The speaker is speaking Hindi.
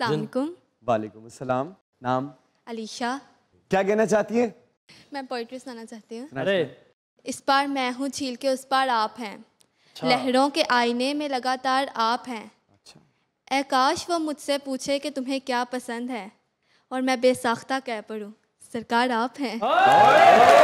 अस्सलाम वालेकुम अस्सलाम नाम अलीशा क्या कहना चाहती है मैं पोइट्री सुनाना चाहती हूँ इस पार मैं हूँ झील के उस पार आप हैं अच्छा। लहरों के आईने में लगातार आप हैं आकाश अच्छा। वो मुझसे पूछे कि तुम्हें क्या पसंद है और मैं बेसाख्ता कह पढ़ू सरकार आप हैं